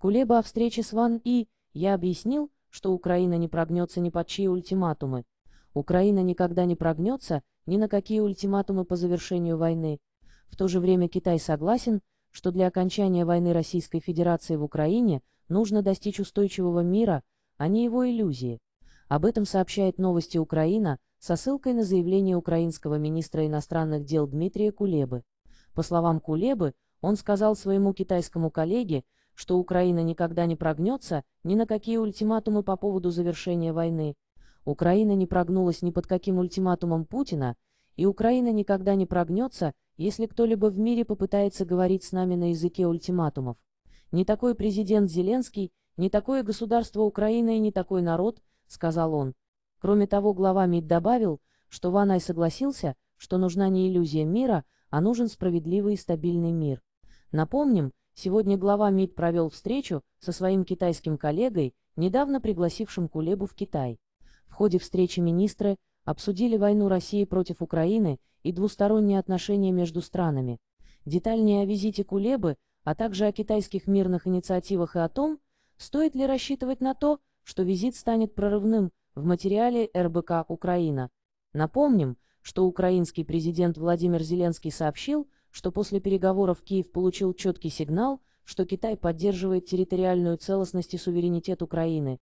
Кулеба о встрече с Ван И, я объяснил, что Украина не прогнется ни под чьи ультиматумы. Украина никогда не прогнется ни на какие ультиматумы по завершению войны. В то же время Китай согласен, что для окончания войны Российской Федерации в Украине нужно достичь устойчивого мира, а не его иллюзии. Об этом сообщает новости Украина со ссылкой на заявление украинского министра иностранных дел Дмитрия Кулебы. По словам Кулебы, он сказал своему китайскому коллеге, что Украина никогда не прогнется ни на какие ультиматумы по поводу завершения войны. Украина не прогнулась ни под каким ультиматумом Путина, и Украина никогда не прогнется, если кто-либо в мире попытается говорить с нами на языке ультиматумов. «Не такой президент Зеленский, не такое государство Украины и не такой народ», — сказал он. Кроме того, глава МИД добавил, что Ванай согласился, что нужна не иллюзия мира, а нужен справедливый и стабильный мир. Напомним, Сегодня глава МИД провел встречу со своим китайским коллегой, недавно пригласившим Кулебу в Китай. В ходе встречи министры обсудили войну России против Украины и двусторонние отношения между странами. Детальнее о визите Кулебы, а также о китайских мирных инициативах и о том, стоит ли рассчитывать на то, что визит станет прорывным в материале РБК «Украина». Напомним, что украинский президент Владимир Зеленский сообщил, что после переговоров Киев получил четкий сигнал, что Китай поддерживает территориальную целостность и суверенитет Украины,